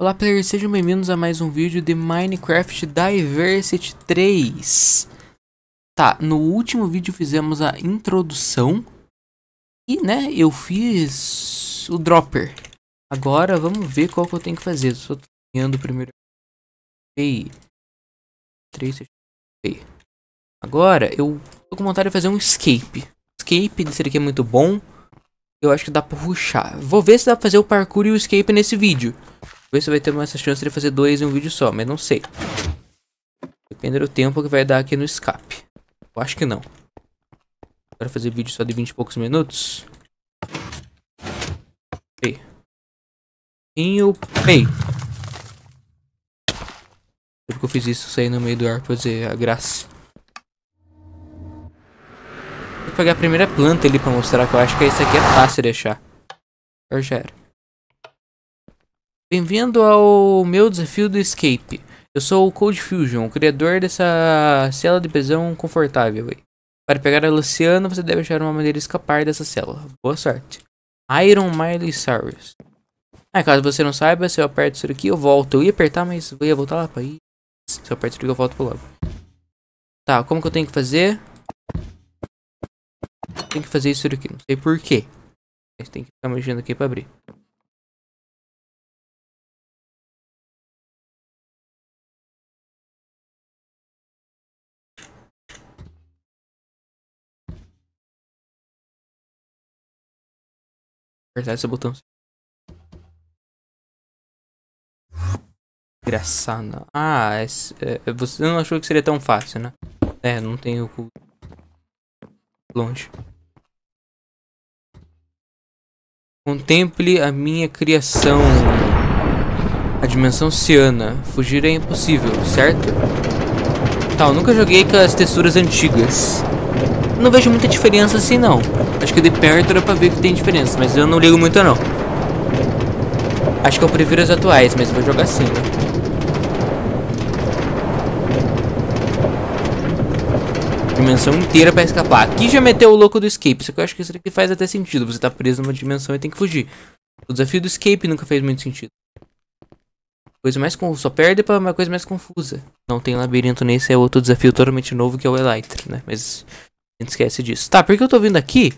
Olá players, sejam bem-vindos a mais um vídeo de Minecraft Diversity 3 Tá, no último vídeo fizemos a introdução E né, eu fiz o dropper Agora vamos ver qual que eu tenho que fazer Só tô ganhando primeiro Ei 3, 6, Agora eu tô com vontade de fazer um escape Escape desse aqui é muito bom Eu acho que dá pra ruxar Vou ver se dá pra fazer o parkour e o escape nesse vídeo ver você vai ter essa chance de fazer dois em um vídeo só, mas não sei. Depende do tempo que vai dar aqui no escape. Eu acho que não. Quero fazer vídeo só de 20 e poucos minutos. Pei. Pinho, pei. Porque eu fiz isso, saí no meio do ar pra fazer a graça. Vou pegar a primeira planta ali pra mostrar que eu acho que esse aqui é fácil de achar. Eu já era. Bem-vindo ao meu desafio do escape. Eu sou o Cold Fusion, o criador dessa cela de prisão confortável. Para pegar a Luciana, você deve achar uma maneira de escapar dessa cela. Boa sorte. Iron Miley Cyrus. Ah, caso você não saiba, se eu aperto isso aqui, eu volto. Eu ia apertar, mas eu ia voltar lá para ir. Se eu aperto isso aqui, eu volto pro lado. Tá, como que eu tenho que fazer? Tem que fazer isso aqui, não sei porquê. Tem que ficar mexendo aqui para abrir. apertar esse botão. Engraçado. Ah, é, é, é, você não achou que seria tão fácil, né? É, não tenho longe. Contemple a minha criação. A dimensão ciana. Fugir é impossível, certo? Tá, eu nunca joguei com as texturas antigas não vejo muita diferença assim não. Acho que de perto era pra ver que tem diferença, mas eu não ligo muito não. Acho que eu prefiro as atuais, mas vou jogar assim, né? Dimensão inteira pra escapar. Aqui já meteu o louco do escape, só que eu acho que isso aqui faz até sentido. Você tá preso numa dimensão e tem que fugir. O desafio do escape nunca fez muito sentido. Coisa mais confusa. Só perde pra uma coisa mais confusa. Não tem labirinto nesse, é outro desafio totalmente novo que é o Elytra, né? Mas a gente esquece disso. Tá, porque eu tô vindo aqui?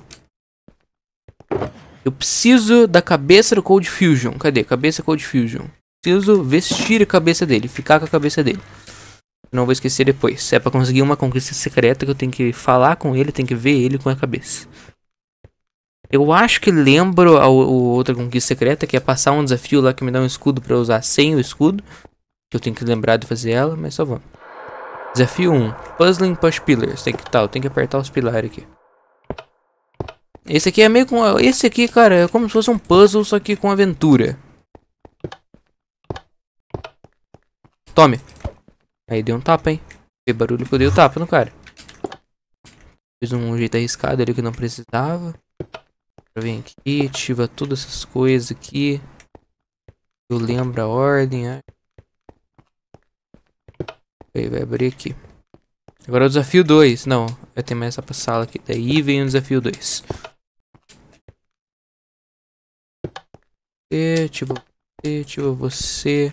Eu preciso da cabeça do Cold Fusion. Cadê? Cabeça Cold Fusion. Preciso vestir a cabeça dele, ficar com a cabeça dele. Não vou esquecer depois. É pra conseguir uma conquista secreta que eu tenho que falar com ele, tenho que ver ele com a cabeça. Eu acho que lembro a, a outra conquista secreta, que é passar um desafio lá que me dá um escudo pra usar sem o escudo. Que eu tenho que lembrar de fazer ela, mas só vamos. Desafio 1. Puzzling Push Pillars. Tem que tal, tem que apertar os pilares aqui. Esse aqui é meio com... Esse aqui, cara, é como se fosse um puzzle, só que com aventura. Tome. Aí deu um tapa, hein. Que barulho que eu dei o tapa no cara. Fiz um jeito arriscado ali que não precisava. Vem aqui, ativa todas essas coisas aqui. Eu lembro a ordem, acho. Aí vai abrir aqui. Agora é o desafio 2. Não, vai ter mais essa sala aqui. Daí vem o desafio 2. Você, tipo você, tipo você.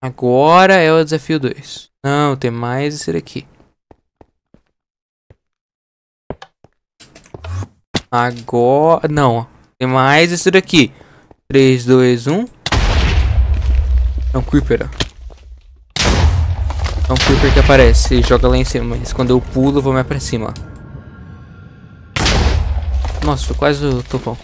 Agora é o desafio 2. Não, tem mais esse daqui. Agora... Não, tem mais esse daqui. 3, 2, 1. É um Creeper, ó. É um creeper que aparece e joga lá em cima, mas quando eu pulo, eu vou mais pra cima. Nossa, foi quase o topão.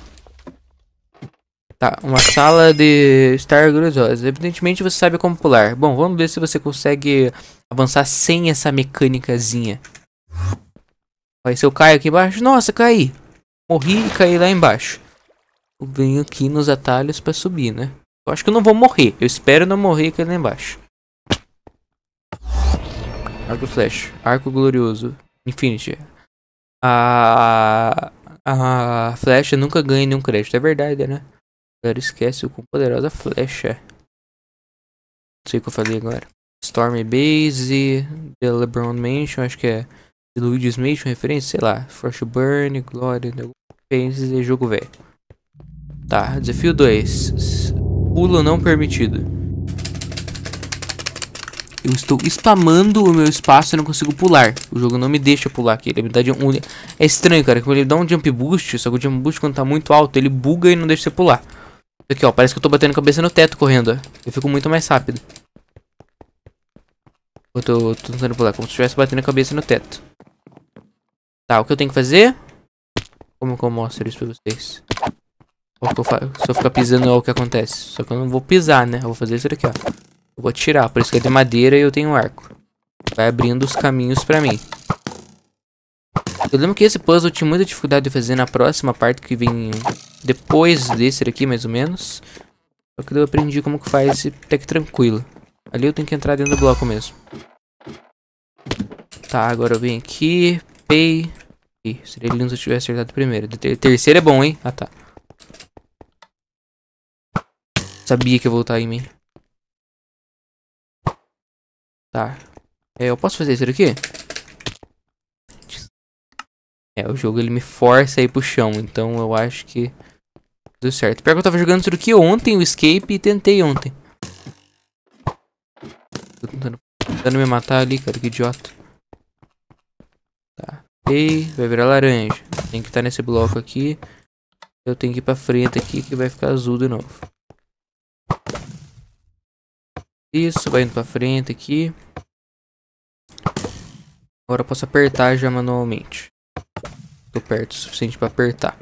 Tá, uma sala de Star grudosas. Evidentemente você sabe como pular. Bom, vamos ver se você consegue avançar sem essa mecânicazinha. Vai se eu caio aqui embaixo. Nossa, caí. Morri e caí lá embaixo. Eu venho aqui nos atalhos pra subir, né? Eu acho que eu não vou morrer. Eu espero não morrer e cair lá embaixo. Arco Flash, Arco Glorioso, Infinity. A, a, flecha nunca ganha nenhum crédito, é verdade, né? Galera, esquece o com poderosa flecha. É. Não sei o que eu falei agora. Storm Base, The LeBron Mansion, acho que é Luigi's Mansion, referência, sei lá. Force Burn, Glória, e jogo velho. Tá, desafio 2. Pulo não permitido. Eu estou spamando o meu espaço e não consigo pular. O jogo não me deixa pular aqui. Ele me dá um... É estranho, cara. Ele dá um jump boost. Só que o jump boost quando tá muito alto, ele buga e não deixa você pular. Aqui, ó. Parece que eu tô batendo cabeça no teto correndo, ó. Eu fico muito mais rápido. Eu tô, tô tentando pular como se estivesse batendo a cabeça no teto. Tá, o que eu tenho que fazer? Como que eu mostro isso pra vocês? Ou que eu Se eu ficar pisando, é o que acontece. Só que eu não vou pisar, né? Eu vou fazer isso daqui, ó. Eu vou tirar, por isso que é de madeira e eu tenho um arco. Vai abrindo os caminhos pra mim. Eu lembro que esse puzzle eu tinha muita dificuldade de fazer na próxima parte que vem depois desse aqui, mais ou menos. Só é que eu aprendi como que faz e até que tranquilo. Ali eu tenho que entrar dentro do bloco mesmo. Tá, agora eu venho aqui. Pay. Ih, seria lindo se eu tivesse acertado primeiro. Ter terceiro é bom, hein? Ah, tá. Sabia que ia voltar em mim. Tá. É, eu posso fazer isso aqui? É, o jogo ele me força a ir pro chão, então eu acho que deu certo. Pior que eu tava jogando isso aqui ontem, o escape, e tentei ontem. Tô tentando, tentando me matar ali, cara, que idiota. Tá. Ei, vai virar laranja. Tem que estar tá nesse bloco aqui. Eu tenho que ir pra frente aqui, que vai ficar azul de novo. Isso, vai indo pra frente aqui. Agora eu posso apertar já manualmente. Tô perto o suficiente pra apertar.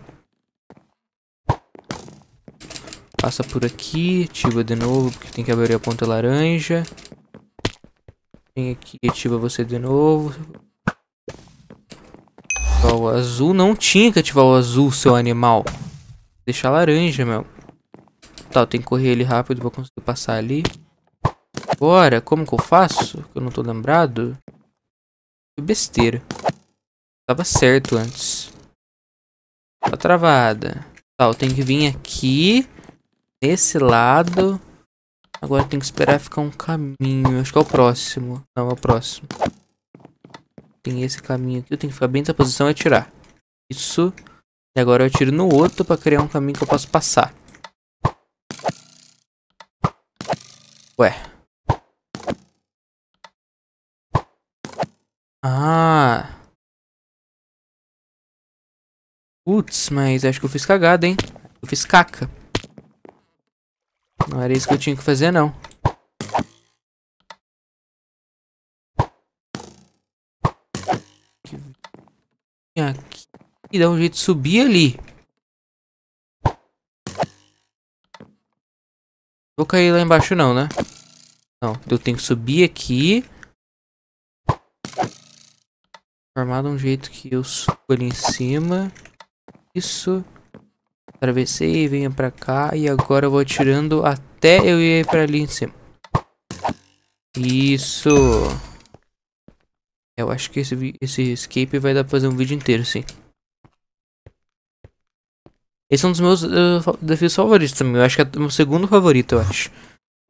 Passa por aqui, ativa de novo, porque tem que abrir a ponta laranja. Vem aqui ativa você de novo. Ativar o azul. Não tinha que ativar o azul, seu animal. Deixar laranja, meu. Tá, eu tenho que correr ele rápido pra conseguir passar ali agora, como que eu faço? Eu não tô lembrado. Que besteira. Tava certo antes. Tá travada. Tá, eu tenho que vir aqui. Nesse lado. Agora tem que esperar ficar um caminho. Acho que é o próximo. Não, é o próximo. Tem esse caminho aqui. Eu tenho que ficar bem nessa posição e atirar. Isso. E agora eu atiro no outro pra criar um caminho que eu posso passar. Ué. Ah. Putz, mas acho que eu fiz cagada, hein? Eu fiz caca. Não era isso que eu tinha que fazer, não. Aqui. E dá um jeito de subir ali. Vou cair lá embaixo não, né? Não, eu tenho que subir aqui. Formar de um jeito que eu subo ali em cima. Isso. Atravessei, venha pra cá. E agora eu vou atirando até eu ir pra ali em cima. Isso. Eu acho que esse, esse escape vai dar pra fazer um vídeo inteiro, sim. Esse é um dos meus uh, desafios favoritos também. Eu acho que é o meu segundo favorito, eu acho.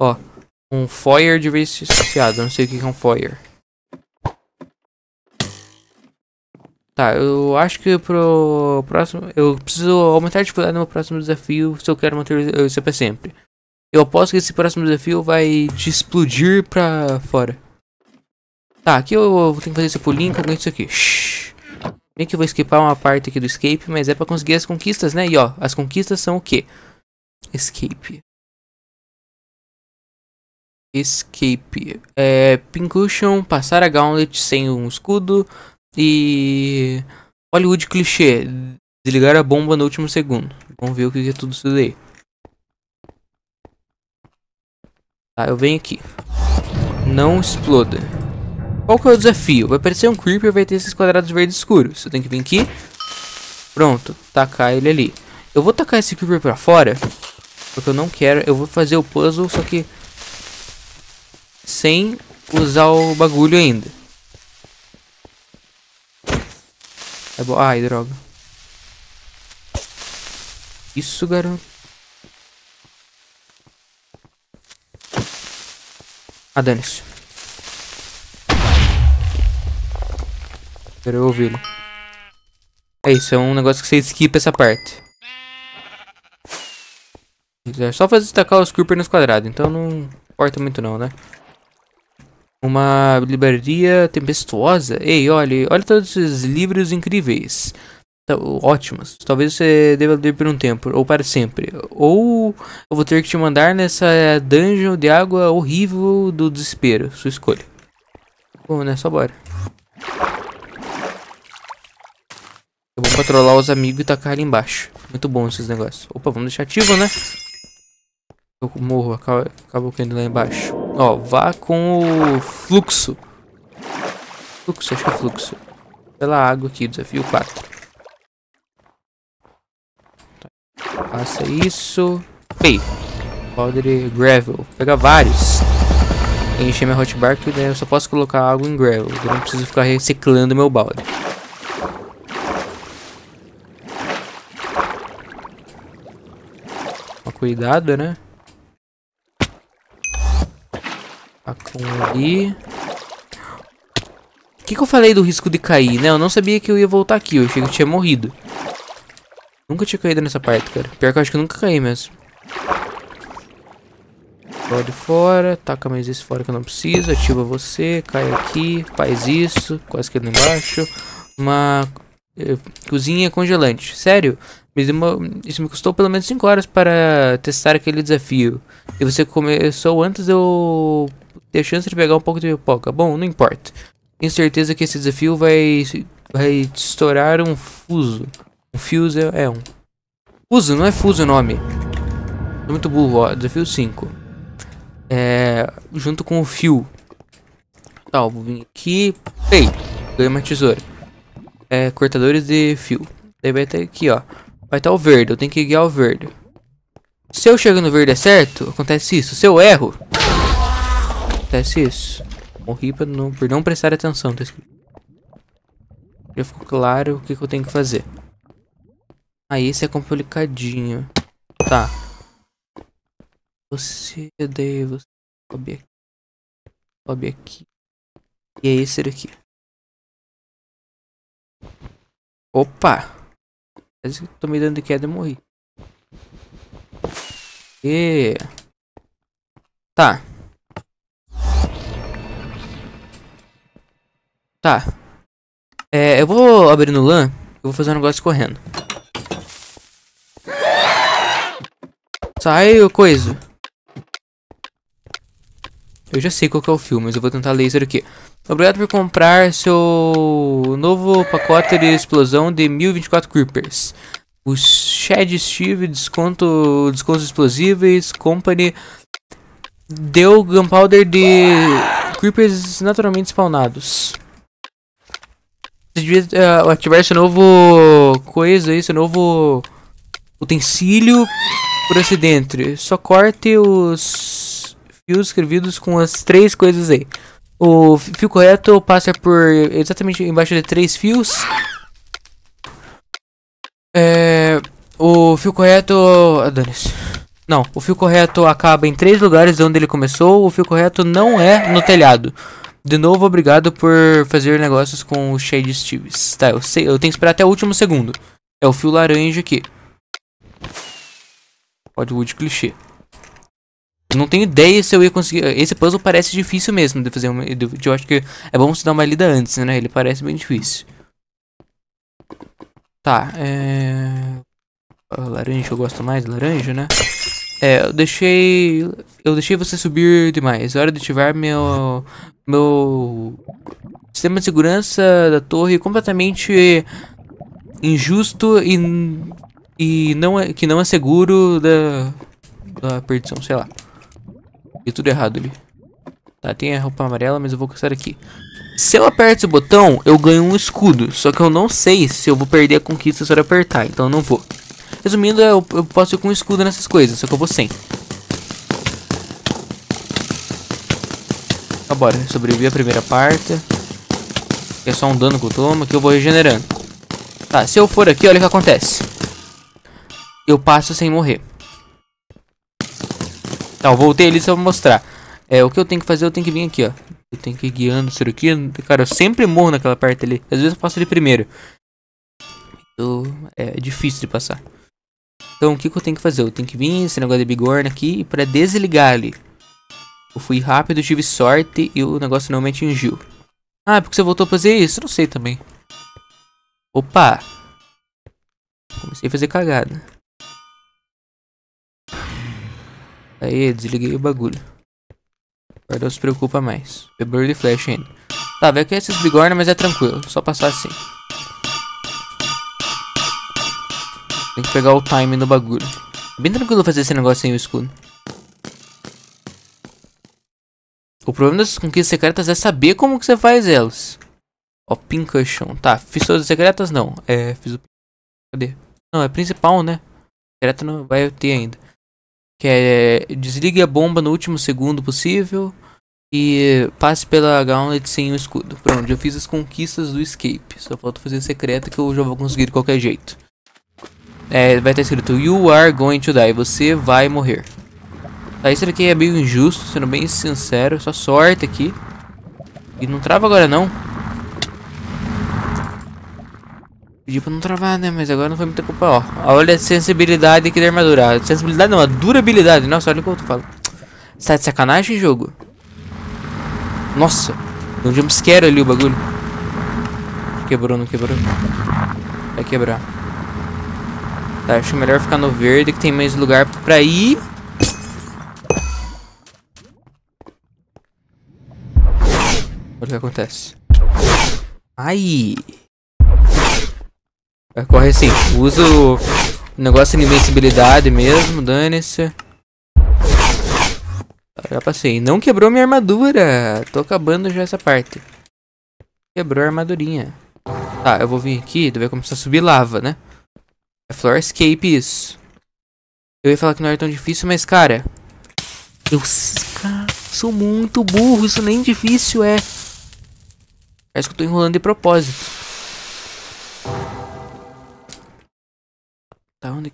Ó, um foyer diversificado. Não sei o que é um foyer. Tá, eu acho que pro próximo. Eu preciso aumentar a dificuldade no meu próximo desafio se eu quero manter isso pra sempre. Eu aposto que esse próximo desafio vai te explodir pra fora. Tá, aqui eu vou ter que fazer esse pulinho com isso aqui. Shhh. Meio que eu vou escapar uma parte aqui do escape, mas é pra conseguir as conquistas, né? E ó, as conquistas são o quê? Escape. Escape. É, Pincushion, passar a Gauntlet sem um escudo, e. Hollywood clichê. Desligar a bomba no último segundo. Vamos ver o que é tudo isso daí. Tá, eu venho aqui. Não exploda. Qual que é o desafio? Vai aparecer um creeper vai ter esses quadrados verdes escuros. Eu tenho que vir aqui. Pronto, tacar ele ali. Eu vou tacar esse creeper pra fora. Porque eu não quero. Eu vou fazer o puzzle, só que... Sem usar o bagulho ainda. É bom. Ai, droga. Isso, garoto. Ah, dane-se. Quero ouvi-lo. É isso, é um negócio que você esquipa essa parte. É só fazer destacar os Creeper nos quadrados, então não importa muito não, né? Uma livraria tempestuosa. Ei, olhe, olha todos esses livros incríveis. Tá, ótimos. Talvez você deva ler por um tempo, ou para sempre. Ou eu vou ter que te mandar nessa dungeon de água horrível do desespero. Sua escolha. Bom, né? Só bora. Eu vou patrolar os amigos e tacar ali embaixo. Muito bom esses negócios. Opa, vamos deixar ativo, né? Eu morro, acabou caindo lá embaixo. Ó, vá com o fluxo. Fluxo, acho que é fluxo. Pela água aqui, desafio 4. Tá. Faça isso. Ei, Podre gravel. Pega vários. Encher minha hotbar que daí eu só posso colocar água em gravel. Eu não preciso ficar reciclando meu balde. cuidado, né? Facão ali. O que, que eu falei do risco de cair, né? Eu não sabia que eu ia voltar aqui. Eu achei que eu tinha morrido. Nunca tinha caído nessa parte, cara. Pior que eu acho que eu nunca caí mesmo. Pode de fora. Taca mais esse fora que eu não preciso. Ativa você. Cai aqui. Faz isso. Quase que ali embaixo. Uma eh, cozinha congelante. Sério? Isso me custou pelo menos 5 horas para testar aquele desafio. E você começou antes de eu ter chance de pegar um pouco de pipoca. Bom, não importa. Tenho certeza que esse desafio vai, vai estourar um fuso. Um fuso é, é um. Fuso, não é fuso o nome. Tô é muito burro, ó. Desafio 5. É. Junto com o fio. Tá, vou vir aqui. Ei! Ganhei uma tesoura. É, cortadores de fio. Daí vai ter aqui, ó. Vai estar tá o verde, eu tenho que guiar o verde. Se eu chego no verde é certo, acontece isso. Se eu erro, acontece isso. Morri pra não, por não prestar atenção, Já tá ficou claro o que, que eu tenho que fazer. Aí ah, esse é complicadinho. Tá. Você daí você sobe aqui. Sobe aqui. E é esse daqui. Opa! Parece que tô me dando queda e morri. E... Tá. Tá. É, eu vou abrir no LAN. Eu vou fazer um negócio correndo. Sai, o coisa. Eu já sei qual é o filme, mas eu vou tentar laser aqui. Obrigado por comprar seu novo pacote de explosão de 1024 Creepers. O Shed Steve, desconto, descontos explosíveis, Company, deu gunpowder de Creepers naturalmente spawnados devia uh, ativar esse novo coisa, esse novo utensílio por acidente. Só corte os fios escrevidos com as três coisas aí. O fio correto passa por exatamente embaixo de três fios. É, o fio correto... Ah, não, o fio correto acaba em três lugares de onde ele começou. O fio correto não é no telhado. De novo, obrigado por fazer negócios com o Shade Stevens. Tá, eu sei, eu tenho que esperar até o último segundo. É o fio laranja aqui. Hollywood clichê. não tenho ideia se eu ia conseguir... Esse puzzle parece difícil mesmo de fazer uma... Eu acho que é bom se dar uma lida antes, né? Ele parece bem difícil. Tá, é... A laranja, eu gosto mais laranja, né? É, eu deixei. Eu deixei você subir demais. É hora de ativar meu. Meu. Sistema de segurança da torre completamente injusto e. E não é, que não é seguro da. Da perdição, sei lá. E tudo errado ali. Tá, tem a roupa amarela, mas eu vou caçar aqui. Se eu aperto esse botão, eu ganho um escudo. Só que eu não sei se eu vou perder a conquista se eu apertar, então eu não vou. Resumindo, eu, eu posso ir com escudo nessas coisas, só que eu vou sem. Ah, bora, sobrevivi a primeira parte. É só um dano que eu tomo, que eu vou regenerando. Tá, se eu for aqui, olha o que acontece. Eu passo sem morrer. Tá, eu voltei ali só pra mostrar. É, o que eu tenho que fazer, eu tenho que vir aqui, ó. Eu tenho que ir guiando isso aqui. Cara, eu sempre morro naquela parte ali. Às vezes eu passo ali primeiro. Eu, então, é difícil de passar. Então o que, que eu tenho que fazer? Eu tenho que vir esse negócio de bigorna aqui para desligar ele. Eu fui rápido, tive sorte e o negócio não me atingiu. Ah, porque você voltou a fazer isso? Não sei também. Opa! Comecei a fazer cagada. Aí, desliguei o bagulho. Agora não se preocupa mais. Bebeu de flash ainda. Tá, vai que esses bigorna, mas é tranquilo. Só passar assim. Tem que pegar o time do bagulho. Bem tranquilo fazer esse negócio sem o escudo. O problema das conquistas secretas é saber como que você faz elas. Ó, Pincushion. Tá, fiz todas as secretas? Não. É, fiz o... Cadê? Não, é principal, né? Secreta não vai ter ainda. Que é... Desligue a bomba no último segundo possível. E passe pela Gauntlet sem o escudo. Pronto, já fiz as conquistas do escape. Só falta fazer secreta que eu já vou conseguir de qualquer jeito é, vai estar escrito You are going to die, você vai morrer. Tá, isso aqui é meio injusto, sendo bem sincero, só sorte aqui. E não trava agora não. Pedi pra não travar, né? Mas agora não foi muita culpa, ó. Olha a sensibilidade aqui da armadura. A sensibilidade não, a durabilidade. Nossa, olha o que eu tô falando. tá de sacanagem, jogo? Nossa, deu um jumpscare ali o bagulho. Quebrou, não quebrou? Vai quebrar. Tá, acho melhor ficar no verde que tem mais lugar pra ir. Olha o que acontece. Ai! Corre assim. Usa o negócio de invencibilidade mesmo, dane-se. Já passei. Não quebrou minha armadura. Tô acabando já essa parte. Quebrou a armadurinha. Tá, eu vou vir aqui, Deve começar a subir lava, né? É Floorscape isso. Eu ia falar que não era tão difícil, mas cara... Eu cara, sou muito burro, isso nem difícil é. Parece que eu tô enrolando de propósito. Tá onde?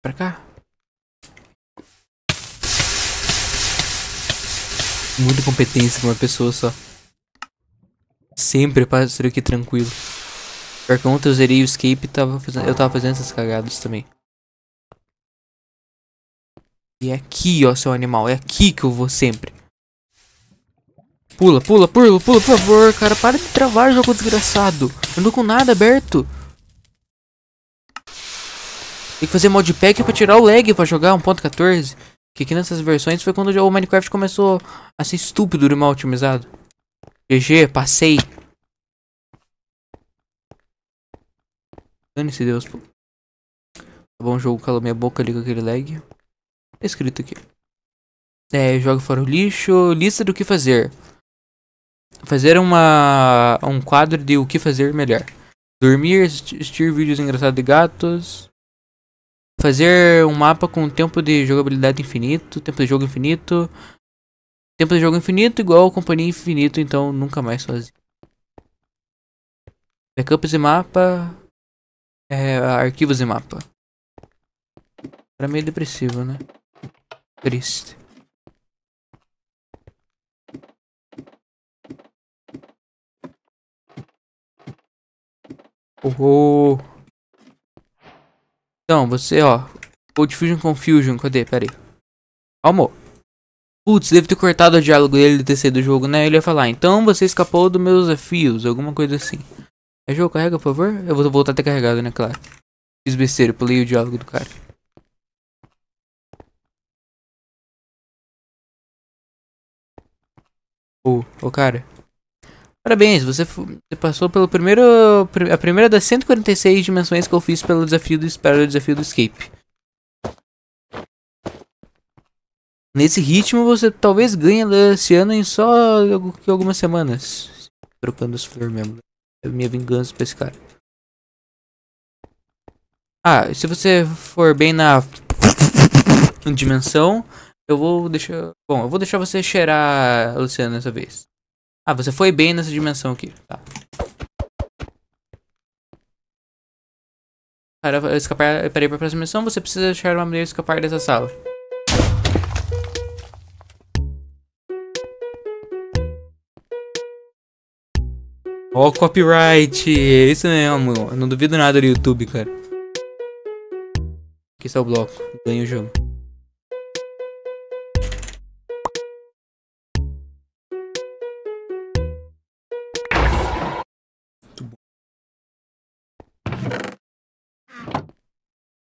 Pra cá? Muita competência pra uma pessoa só. Sempre passo aqui tranquilo. Pior que ontem eu zerei o escape e tava fazendo, eu tava fazendo essas cagadas também. E é aqui, ó, seu animal. É aqui que eu vou sempre. Pula, pula, pula, pula, por favor, cara. Para de travar, jogo desgraçado. Eu não tô com nada aberto. Tem que fazer modpack pra tirar o lag pra jogar 1.14. Que aqui nessas versões foi quando o Minecraft começou a ser estúpido e mal otimizado. GG, passei. Dane-se Deus, pô. Tá bom, jogo, calou minha boca ali com aquele lag. Tá escrito aqui. É, joga fora o lixo. Lista do que fazer. Fazer uma um quadro de o que fazer melhor. Dormir, assistir vídeos engraçados de gatos. Fazer um mapa com tempo de jogabilidade infinito, tempo de jogo infinito. Tempo de jogo infinito igual companhia infinito, então nunca mais sozinho. Backups e mapa. É, arquivos e mapa. Era meio é depressivo, né? Triste. Uhul. Então, você, ó. Cold Fusion Confusion, cadê? Pera aí. Almo. Putz, deve ter cortado o diálogo dele do TC do jogo, né? Ele ia falar, então você escapou dos meus desafios, alguma coisa assim. É jogo, carrega, por favor. Eu vou voltar a ter carregado, né, claro. Fiz besteira, pulei o diálogo do cara. Ô, ô oh, cara. Parabéns, você, você passou pelo primeiro. A primeira das 146 dimensões que eu fiz pelo desafio do para o desafio do escape. Nesse ritmo você talvez ganhe esse ano em só algumas semanas. Trocando as flores mesmo. É minha vingança pra esse cara. Ah, se você for bem na dimensão, eu vou deixar... Bom, eu vou deixar você cheirar a Luciana dessa vez. Ah, você foi bem nessa dimensão aqui. Tá. Para escapar para ir para a próxima missão, você precisa achar uma maneira de escapar dessa sala. Ó, oh, copyright. É isso mesmo. Eu não duvido nada do YouTube, cara. Aqui está o bloco. Ganha o jogo.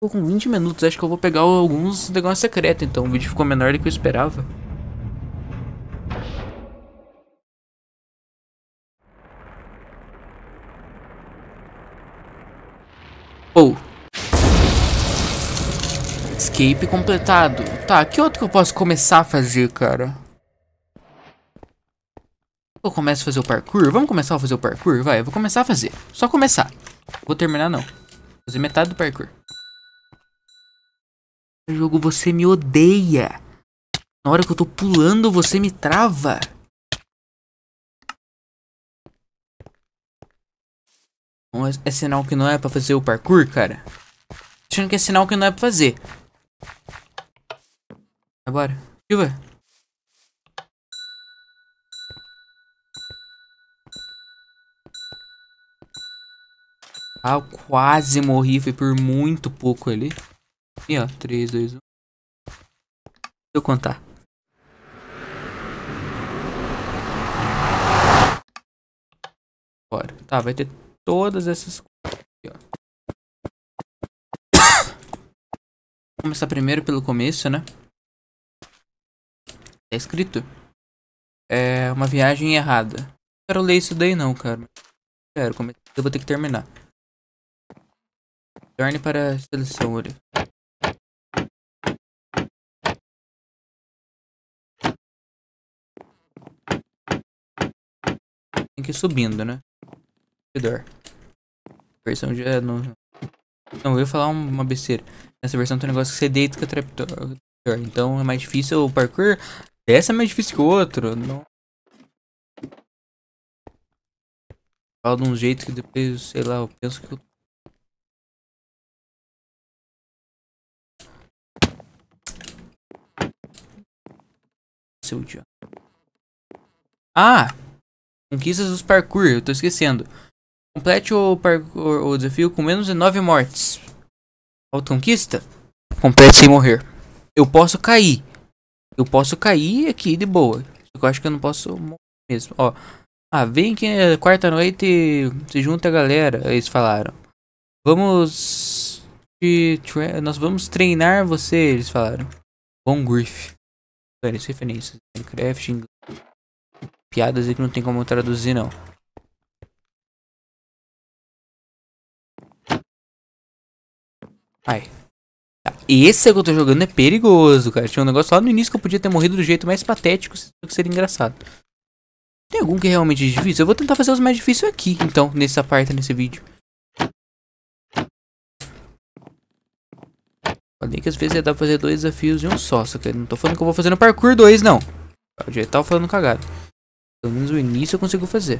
Tô com 20 minutos, acho que eu vou pegar alguns negócios secretos, então o vídeo ficou menor do que eu esperava. Ou. Oh. Escape completado. Tá, que outro que eu posso começar a fazer, cara? Eu começo a fazer o parkour? Vamos começar a fazer o parkour? Vai, eu vou começar a fazer. Só começar. Vou terminar, não. Vou fazer metade do parkour. Jogo, você me odeia. Na hora que eu tô pulando, você me trava. é, é sinal que não é pra fazer o parkour, cara? Achando que é sinal que não é pra fazer. Agora. Silva. Ah, eu quase morri. Foi por muito pouco ali. E ó, 3, 2, 1. Deixa eu contar. Bora. Tá, vai ter todas essas coisas começar primeiro pelo começo, né? Tá escrito. É uma viagem errada. Não quero ler isso daí não, cara. Quero, começar. eu vou ter que terminar. Torne para a seleção, olha. Tem que ir subindo, né? dor versão já é não. Não, eu ia falar uma besteira. Nessa versão tem um negócio que você deita com a trapdoor. Então é mais difícil o parkour. Essa é mais difícil que o outro. Não. Fala de um jeito que depois, sei lá, eu penso que eu seu dia. Ah! Conquistas dos parkour, eu tô esquecendo. Complete o, parkour, o desafio com menos de 9 mortes. Autoconquista? Complete sem morrer. Eu posso cair. Eu posso cair aqui de boa. Eu acho que eu não posso morrer mesmo. Ó. Ah, vem que é quarta noite se junta a galera. Eles falaram. Vamos. Nós vamos treinar você. Eles falaram. Bom Griff. Várias referências. Minecraft. Piadas aí que não tem como traduzir, não. Ai. Tá. esse Esse que eu tô jogando é perigoso, cara. Tinha um negócio lá no início que eu podia ter morrido do jeito mais patético, que seria engraçado. Tem algum que é realmente difícil? Eu vou tentar fazer os mais difíceis aqui, então, nessa parte, nesse vídeo. Falei que às vezes dá pra fazer dois desafios em um só, só que não tô falando que eu vou fazer no parkour 2, não. Já tava falando cagado. Pelo menos o início eu consigo fazer.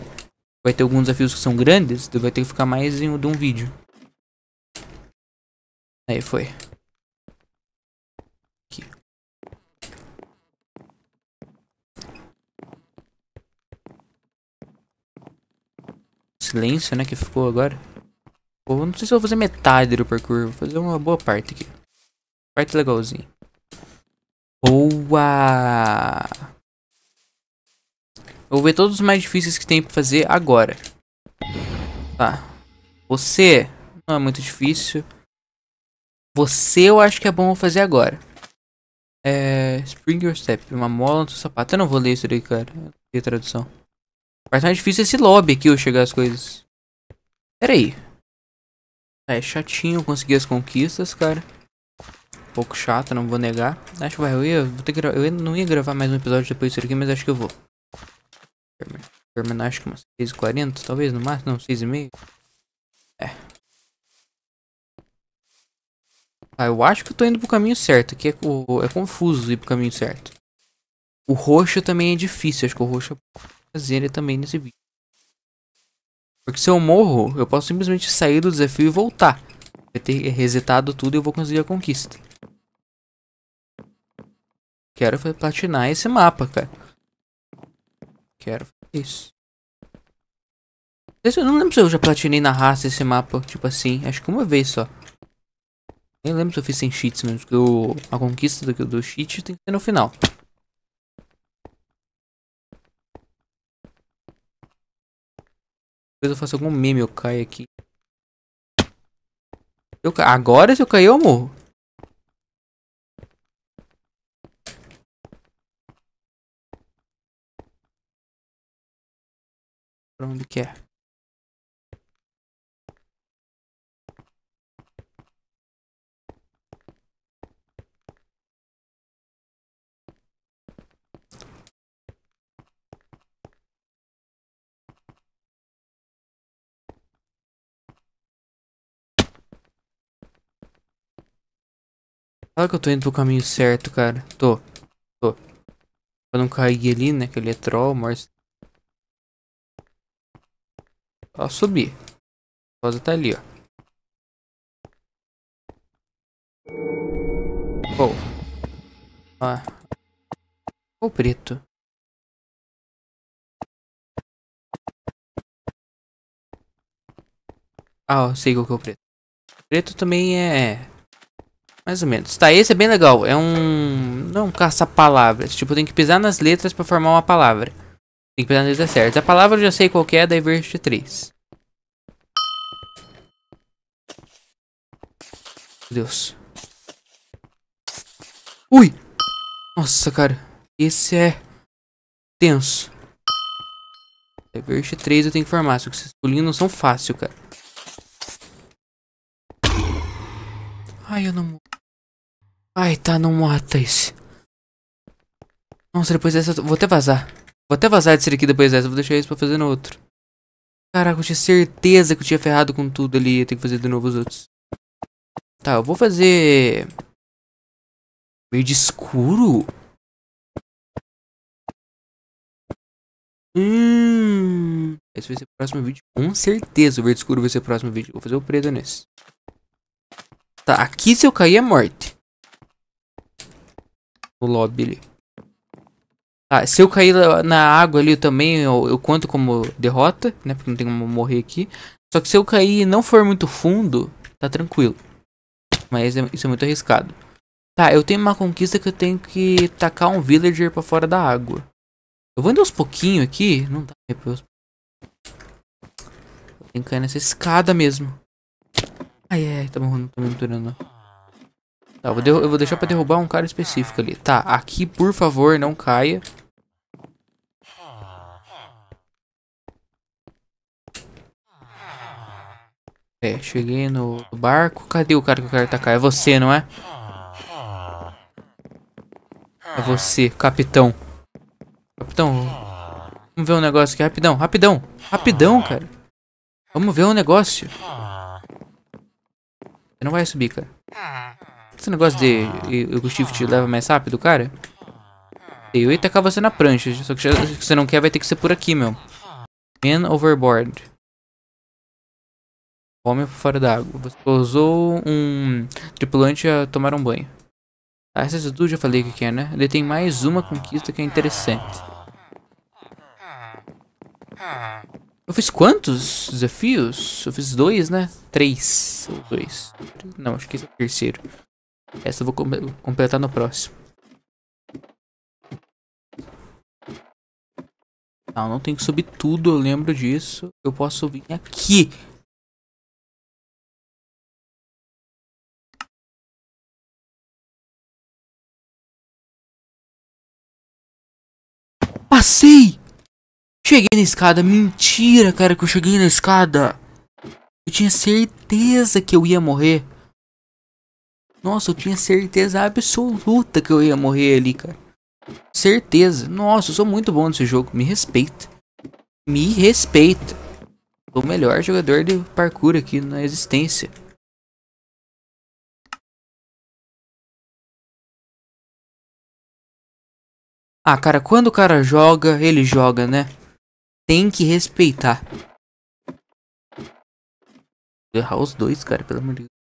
Vai ter alguns desafios que são grandes, vai ter que ficar mais em um, de um vídeo. Aí foi. Aqui. Silêncio, né, que ficou agora. Pô, não sei se eu vou fazer metade do percurso. Vou fazer uma boa parte aqui. Parte legalzinha. Boa! Eu vou ver todos os mais difíceis que tem pra fazer agora. Tá. Você não é muito difícil. Você eu acho que é bom fazer agora. É. Spring your step. Uma mola no seu sapato. Eu não vou ler isso daí, cara. Eu tradução. Mas mais tá difícil esse lobby aqui, eu chegar às coisas. Pera aí. Tá, é chatinho conseguir as conquistas, cara. Um pouco chato, não vou negar. Acho que vai, eu ia, vou ter que eu não ia gravar mais um episódio depois disso aqui, mas acho que eu vou. Terminar acho que umas 6h40, talvez no máximo, não, 6h30. É. Ah, eu acho que eu tô indo pro caminho certo, que é, é confuso ir pro caminho certo. O roxo também é difícil, acho que o roxo é fazer ele também nesse vídeo. Porque se eu morro, eu posso simplesmente sair do desafio e voltar. Vai ter resetado tudo e eu vou conseguir a conquista. Quero platinar esse mapa, cara. Quero isso. Eu não lembro se eu já platinei na raça esse mapa, tipo assim. Acho que uma vez só. Nem lembro se eu fiz sem cheats mesmo, porque eu, a conquista do, do cheat tem que ser no final. Depois eu faço algum meme, eu caio aqui. Eu Agora se eu cair eu morro. Pra onde que é? Fala que eu tô indo pro caminho certo, cara. Tô. Tô. Pra não cair ali, né? Que ele é troll, mas... Ó, subir. A rosa tá ali, ó. Ou. Oh. Ah. Ou oh, preto. Ah, ó, sei qual que é o preto. Preto também é... Mais ou menos. Tá, esse é bem legal. É um... Não é caça-palavras. Tipo, tem que pisar nas letras pra formar uma palavra. Tem que pisar nas letras certas. A palavra eu já sei qual é, daí verde 3. Meu Deus. Ui! Nossa, cara. Esse é... Tenso. É verde 3 eu tenho que formar. Só que esses pulinhos não são fáceis, cara. Ai, eu não... Ai, tá, não mata isso. Nossa, depois dessa vou até vazar. Vou até vazar ser aqui depois dessa, vou deixar isso pra fazer no outro. Caraca, eu tinha certeza que eu tinha ferrado com tudo ali. Eu tenho que fazer de novo os outros. Tá, eu vou fazer... Verde escuro? Hum... Esse vai ser o próximo vídeo. Com certeza o verde escuro vai ser o próximo vídeo. Vou fazer o preto nesse. Tá, aqui se eu cair é morte o lobby ali. Ah, se eu cair na água ali eu também, eu, eu, conto como derrota, né? Porque não tem como morrer aqui. Só que se eu cair e não for muito fundo, tá tranquilo. Mas é, isso é muito arriscado. Tá, eu tenho uma conquista que eu tenho que tacar um villager pra fora da água. Eu vou andar uns pouquinho aqui. Não dá depois. Tem que cair nessa escada mesmo. Ai, ai, tá bom, me Tá, eu vou, eu vou deixar pra derrubar um cara específico ali. Tá, aqui, por favor, não caia. É, cheguei no barco. Cadê o cara que eu quero atacar? É você, não é? É você, capitão. Capitão, vamos ver um negócio aqui. Rapidão, rapidão. Rapidão, cara. Vamos ver um negócio. Você não vai subir, cara. Esse negócio de ah. o shift te leva mais rápido, cara. Eu ia tacar você na prancha, só que se você não quer vai ter que ser por aqui, meu. Man overboard. Homem fora da água. Você pousou um tripulante a tomar um banho. Ah, essa atitude já falei que é, né? Ele tem mais uma conquista que é interessante. Eu fiz quantos desafios? Eu fiz dois, né? Três. Ou dois. Não, acho que esse é o terceiro. Essa eu vou com completar no próximo. Tá, não, não tem que subir tudo, eu lembro disso. Eu posso vir aqui. Passei! Cheguei na escada. Mentira, cara, que eu cheguei na escada. Eu tinha certeza que eu ia morrer. Nossa, eu tinha certeza absoluta que eu ia morrer ali, cara. Certeza. Nossa, eu sou muito bom nesse jogo. Me respeita. Me respeita. Sou o melhor jogador de parkour aqui na existência. Ah, cara, quando o cara joga, ele joga, né? Tem que respeitar. Errar os dois, cara, pelo amor de Deus.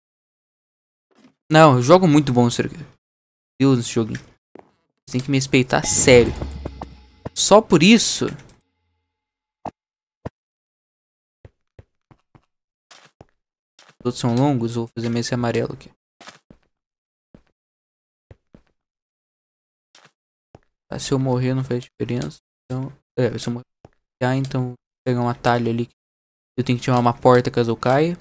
Não, eu jogo muito bom isso Deus, esse joguinho. tem que me respeitar, sério. Só por isso... Todos são longos, vou fazer esse amarelo aqui. Ah, se eu morrer não faz diferença. Então, é, se eu morrer, então vou pegar um atalho ali. Eu tenho que tirar uma porta caso eu caia.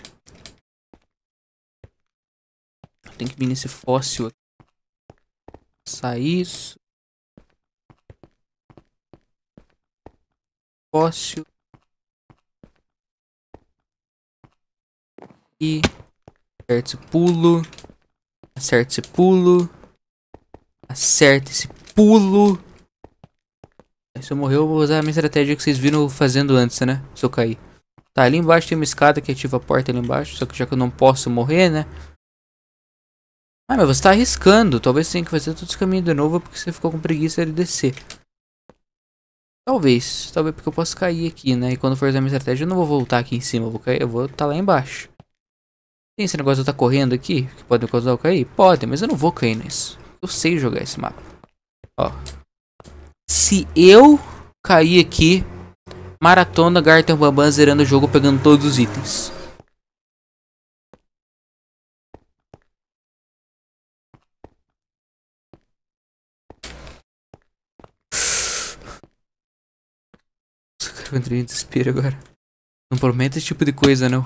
Tem que vir nesse fóssil aqui. Passar isso. Fóssil. E acerta esse pulo. Acerta esse pulo. Acerta esse pulo. Se eu morrer, eu vou usar a minha estratégia que vocês viram fazendo antes, né? Se eu cair. Tá, ali embaixo tem uma escada que ativa a porta ali embaixo. Só que já que eu não posso morrer, né? Ah, mas você tá arriscando. Talvez você tenha que fazer todo esse caminho de novo porque você ficou com preguiça de descer. Talvez. Talvez porque eu posso cair aqui, né? E quando for usar minha estratégia, eu não vou voltar aqui em cima. Eu vou cair, eu vou estar tá lá embaixo. Tem esse negócio de eu estar tá correndo aqui? Que pode me causar eu cair? Pode, mas eu não vou cair nisso. Eu sei jogar esse mapa. Ó. Se eu cair aqui, maratona Garten Bambam zerando o jogo pegando todos os itens. entrei em desespero agora. Não prometa esse tipo de coisa, não.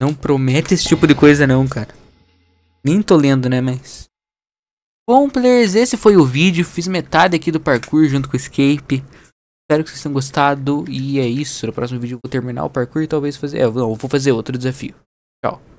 Não prometa esse tipo de coisa, não, cara. Nem tô lendo, né, mas... Bom, players, esse foi o vídeo. Fiz metade aqui do parkour junto com o escape. Espero que vocês tenham gostado. E é isso. No próximo vídeo eu vou terminar o parkour e talvez fazer... É, não, vou fazer outro desafio. Tchau.